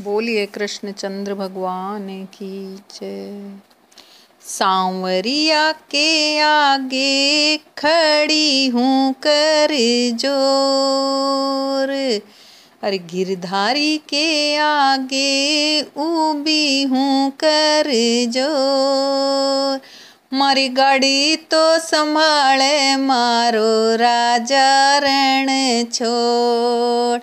बोलिए चंद्र भगवान की जय सांवरिया के आगे खड़ी हूँ कर जोर अरे गिरधारी के आगे उबी हूँ कर जोर मारी गाड़ी तो संभाले मारो राजा रण छोड़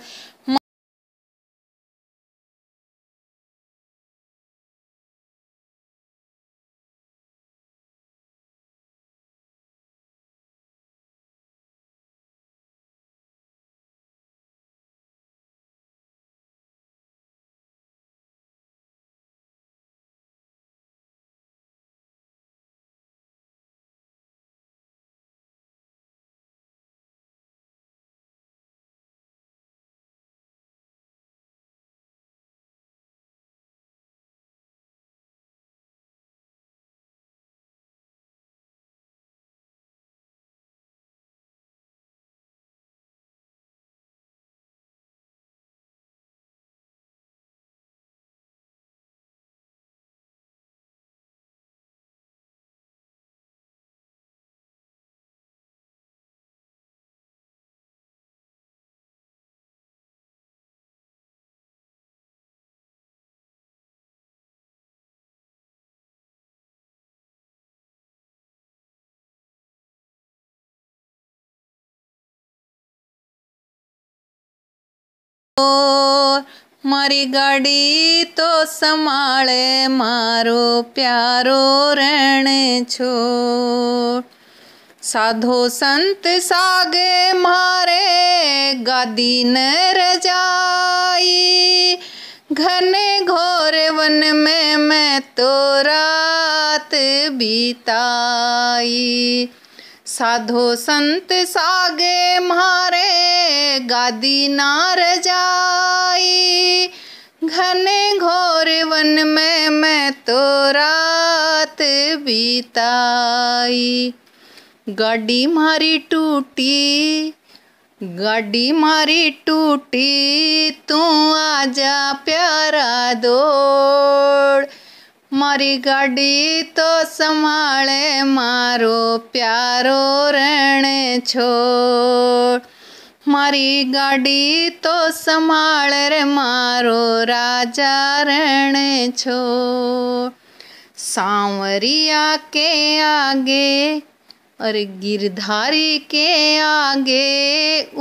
मारी गाड़ी तो संभाले मारो प्यारो रहने छो साधो संत सागे मारे गादी न रजाई घने घोर वन में मैं तो रात बीताई साधो संत सागे मारे आदि नार जाई घने घोर वन में मैं तो रात बीताई गाड़ी मारी टूटी गाड़ी मारी टूटी तू आ जा प्यारा दौड़ मारी गाड़ी तो संभाले मारो प्यारो रहने छोड़ मारी गाड़ी तो संभाल रे मारो राजा रण छो सांवरिया के आगे और गिरधारी के आगे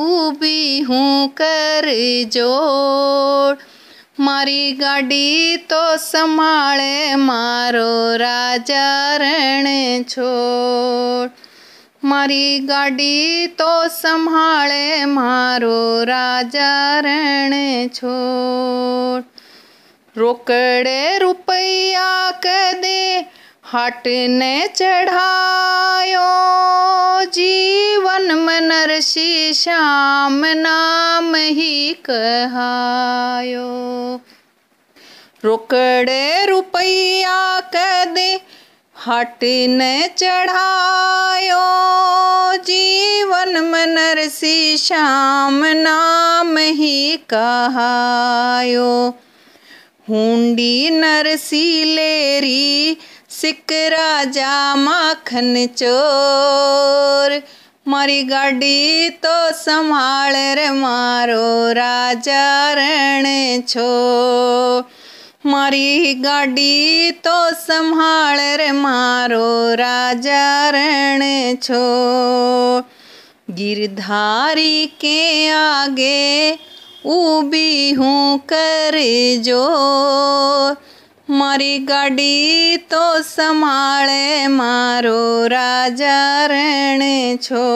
ऊबी हूँ कर जोड़ मारी गाड़ी तो संभाले मारो राजा रण छोड़ मारी गाड़ी तो संभाले मारो राजा रण छोड़ रोकड़े रुपया कदे दे हट ने चढ़ायो जीवन में नरसी श्याम नाम ही कहायो रोकड़े रुपया दे हट न चढ़ायो जीवन मन सी श्याम नाम ही कहायो हुंडी नरसी लेरी सिक राजा माखन चोर मारी गाड़ी तो संभाल रे मारो राजा रण छो मारी गाड़ी तो संभाल रे मारो राजा रण छो गिरधारी के आगे उबी हूँ कर जो मारी गाड़ी तो संभाल मारो राजा रण छो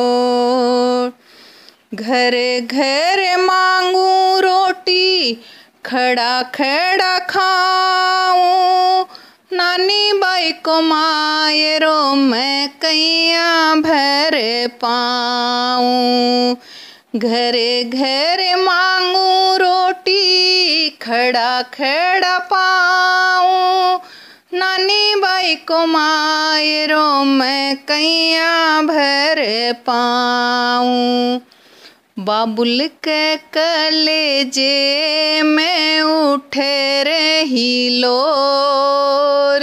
घर घर मांगू रोटी खड़ा खड़ा खाऊं नानी बाई को मायरो मैं कैया भर पाऊं घरे घरे मांगू रोटी खड़ा खड़ा पाऊं नानी बाई को मायरो मैं कैया भर पाऊं बाबुल के कलेजे में उठे रही लोर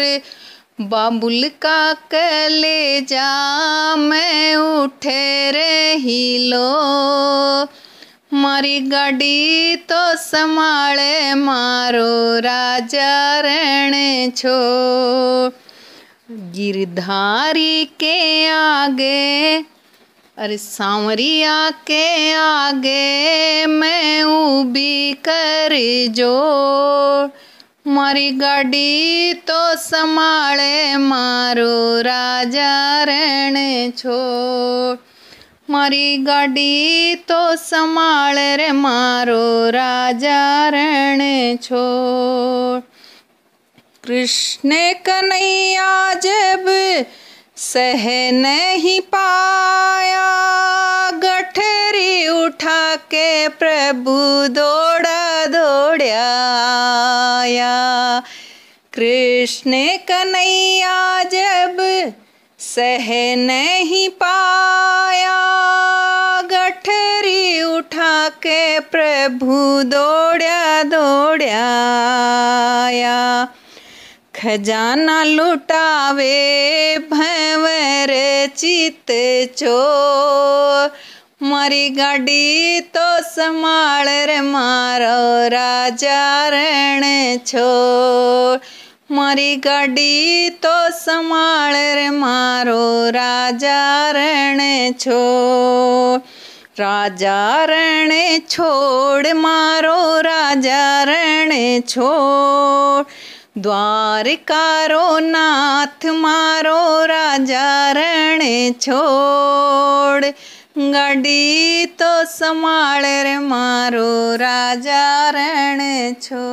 बाबुल का कलेजा में उठे रही लो मारी गाड़ी तो संभाले मारो राजा रण छो गिरधारी के आगे अरे सांवरिया के आगे मैं उबी कर जो मारी गाड़ी तो संभाले मारो राजा रहने छो मारी गाड़ी तो संभाल रे मारो राजा रहने छो कृष्ण कन्हैया जब सह नहीं पा प्रभु दौड़ा दौड़ाया कृष्ण कन्हैया जब सह नहीं पाया गठरी उठा के प्रभु दौड़ा दौड़ाया खजाना लुटावे भंवर चित चोर મારી ગાડી તો સંભાળ રે મારો રાજા રેણે છો મારી ગાડી તો સંભાળ રે મારો રાજા રેણે છો રાજા રણે છોડ મારો રાજા રણે છોડ દ્વારકારો નાથ મારો રાજા રણે છોડ ગાડી તો સંભાળે રે મારો રાજા રણ છો